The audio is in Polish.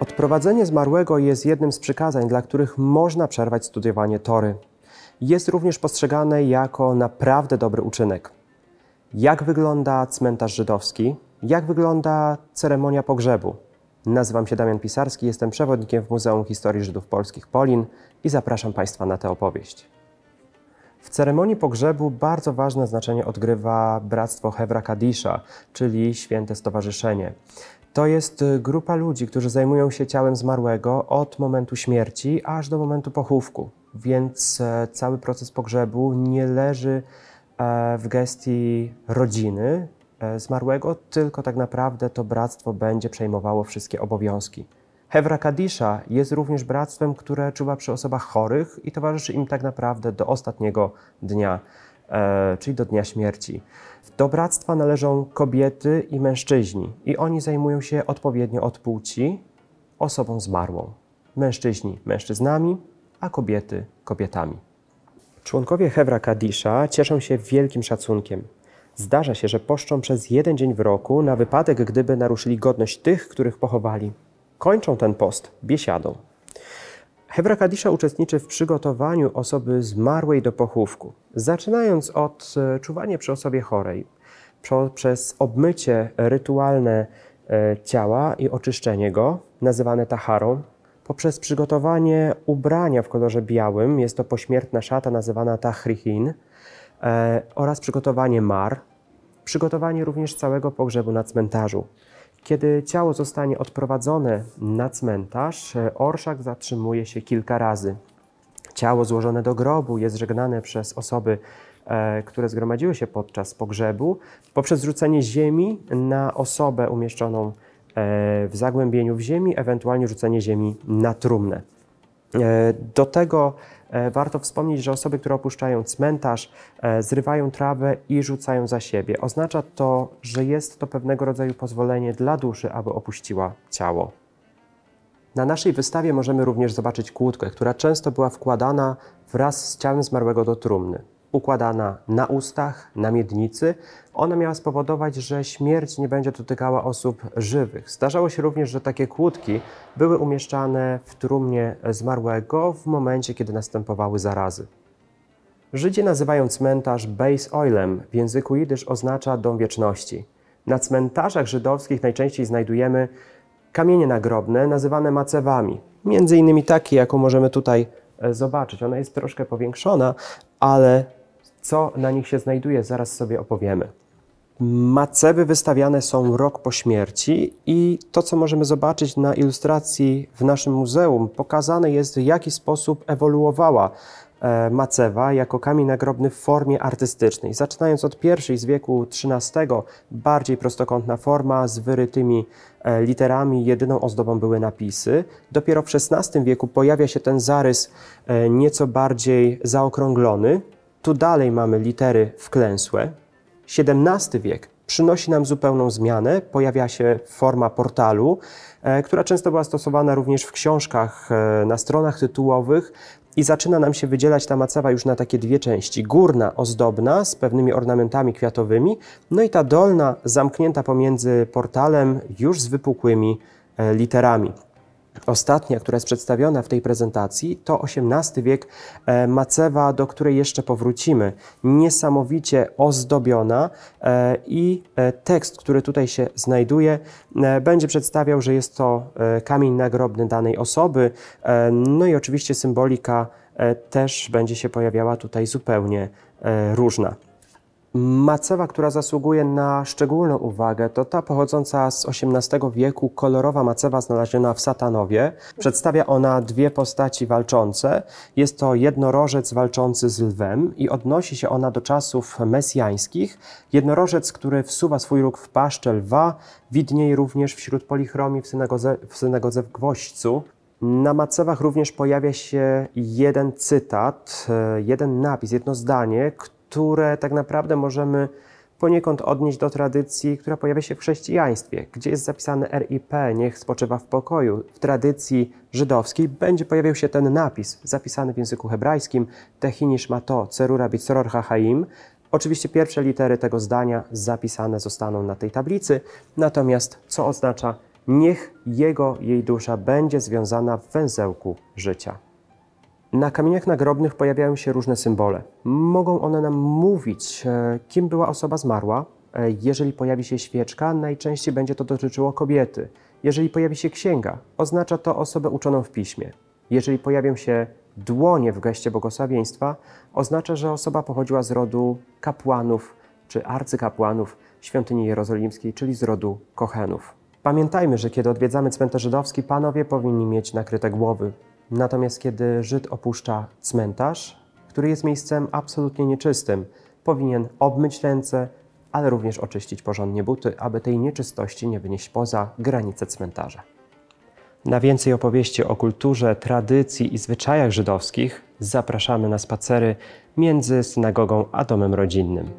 Odprowadzenie zmarłego jest jednym z przykazań, dla których można przerwać studiowanie tory. Jest również postrzegane jako naprawdę dobry uczynek. Jak wygląda cmentarz żydowski? Jak wygląda ceremonia pogrzebu? Nazywam się Damian Pisarski, jestem przewodnikiem w Muzeum Historii Żydów Polskich Polin i zapraszam Państwa na tę opowieść. W ceremonii pogrzebu bardzo ważne znaczenie odgrywa Bractwo Hewra Kadisza, czyli Święte Stowarzyszenie. To jest y, grupa ludzi, którzy zajmują się ciałem zmarłego od momentu śmierci aż do momentu pochówku, więc e, cały proces pogrzebu nie leży e, w gestii rodziny e, zmarłego, tylko tak naprawdę to bractwo będzie przejmowało wszystkie obowiązki. Hewra Kadisza jest również bractwem, które czuwa przy osobach chorych i towarzyszy im tak naprawdę do ostatniego dnia. E, czyli do dnia śmierci. Do bractwa należą kobiety i mężczyźni i oni zajmują się odpowiednio od płci osobą zmarłą. Mężczyźni mężczyznami, a kobiety kobietami. Członkowie Hewra Kadisza cieszą się wielkim szacunkiem. Zdarza się, że poszczą przez jeden dzień w roku na wypadek, gdyby naruszyli godność tych, których pochowali. Kończą ten post biesiadą. Hebra Kadisza uczestniczy w przygotowaniu osoby zmarłej do pochówku, zaczynając od e, czuwania przy osobie chorej, przez obmycie rytualne e, ciała i oczyszczenie go, nazywane taharą, poprzez przygotowanie ubrania w kolorze białym, jest to pośmiertna szata nazywana tahrihin, e, oraz przygotowanie mar, przygotowanie również całego pogrzebu na cmentarzu. Kiedy ciało zostanie odprowadzone na cmentarz, e, orszak zatrzymuje się kilka razy. Ciało złożone do grobu jest żegnane przez osoby, e, które zgromadziły się podczas pogrzebu, poprzez rzucenie ziemi na osobę umieszczoną e, w zagłębieniu w ziemi, ewentualnie rzucenie ziemi na trumnę. Do tego E, warto wspomnieć, że osoby, które opuszczają cmentarz, e, zrywają trawę i rzucają za siebie. Oznacza to, że jest to pewnego rodzaju pozwolenie dla duszy, aby opuściła ciało. Na naszej wystawie możemy również zobaczyć kłódkę, która często była wkładana wraz z ciałem zmarłego do trumny układana na ustach, na miednicy. Ona miała spowodować, że śmierć nie będzie dotykała osób żywych. Zdarzało się również, że takie kłódki były umieszczane w trumnie zmarłego w momencie, kiedy następowały zarazy. Żydzi nazywają cmentarz Base Oilem, w języku jidysz oznacza dom wieczności. Na cmentarzach żydowskich najczęściej znajdujemy kamienie nagrobne nazywane macewami. Między innymi takie, jaką możemy tutaj e, zobaczyć. Ona jest troszkę powiększona, ale co na nich się znajduje, zaraz sobie opowiemy. Macewy wystawiane są rok po śmierci i to, co możemy zobaczyć na ilustracji w naszym muzeum, pokazane jest, w jaki sposób ewoluowała e, macewa jako kamień nagrobny w formie artystycznej. Zaczynając od pierwszej z wieku XIII, bardziej prostokątna forma z wyrytymi e, literami, jedyną ozdobą były napisy. Dopiero w XVI wieku pojawia się ten zarys e, nieco bardziej zaokrąglony, tu dalej mamy litery wklęsłe. XVII wiek przynosi nam zupełną zmianę. Pojawia się forma portalu, e, która często była stosowana również w książkach, e, na stronach tytułowych. I zaczyna nam się wydzielać ta macawa już na takie dwie części. Górna, ozdobna, z pewnymi ornamentami kwiatowymi, no i ta dolna, zamknięta pomiędzy portalem, już z wypukłymi e, literami ostatnia, która jest przedstawiona w tej prezentacji, to XVIII wiek e, macewa, do której jeszcze powrócimy. Niesamowicie ozdobiona e, i e, tekst, który tutaj się znajduje, będzie przedstawiał, że jest to kamień nagrobny danej osoby. No i oczywiście symbolika też będzie się pojawiała tutaj zupełnie różna. Macewa, która zasługuje na szczególną uwagę, to ta pochodząca z XVIII wieku kolorowa macewa znaleziona w Satanowie. Przedstawia ona dwie postaci walczące. Jest to jednorożec walczący z lwem i odnosi się ona do czasów mesjańskich. Jednorożec, który wsuwa swój róg w paszczę lwa, widnieje również wśród polichromii w synagodze w, synagodze w Gwoźdźcu. Na macewach również pojawia się jeden cytat, e, jeden napis, jedno zdanie, które które tak naprawdę możemy poniekąd odnieść do tradycji, która pojawia się w chrześcijaństwie, gdzie jest zapisane RIP, niech spoczywa w pokoju. W tradycji żydowskiej będzie pojawiał się ten napis, zapisany w języku hebrajskim, Tehinish Mato, Cerura Bitzror Haim. Oczywiście pierwsze litery tego zdania zapisane zostaną na tej tablicy, natomiast co oznacza niech jego, jej dusza będzie związana w węzełku życia. Na kamieniach nagrobnych pojawiają się różne symbole. Mogą one nam mówić, e, kim była osoba zmarła. E, jeżeli pojawi się świeczka, najczęściej będzie to dotyczyło kobiety. Jeżeli pojawi się księga, oznacza to osobę uczoną w piśmie. Jeżeli pojawią się dłonie w geście błogosławieństwa, oznacza, że osoba pochodziła z rodu kapłanów czy arcykapłanów świątyni jerozolimskiej, czyli z rodu kochenów. Pamiętajmy, że kiedy odwiedzamy cmentarz żydowski, panowie powinni mieć nakryte głowy, Natomiast kiedy Żyd opuszcza cmentarz, który jest miejscem absolutnie nieczystym, powinien obmyć ręce, ale również oczyścić porządnie buty, aby tej nieczystości nie wynieść poza granice cmentarza. Na więcej opowieści o kulturze, tradycji i zwyczajach żydowskich zapraszamy na spacery między synagogą a domem rodzinnym.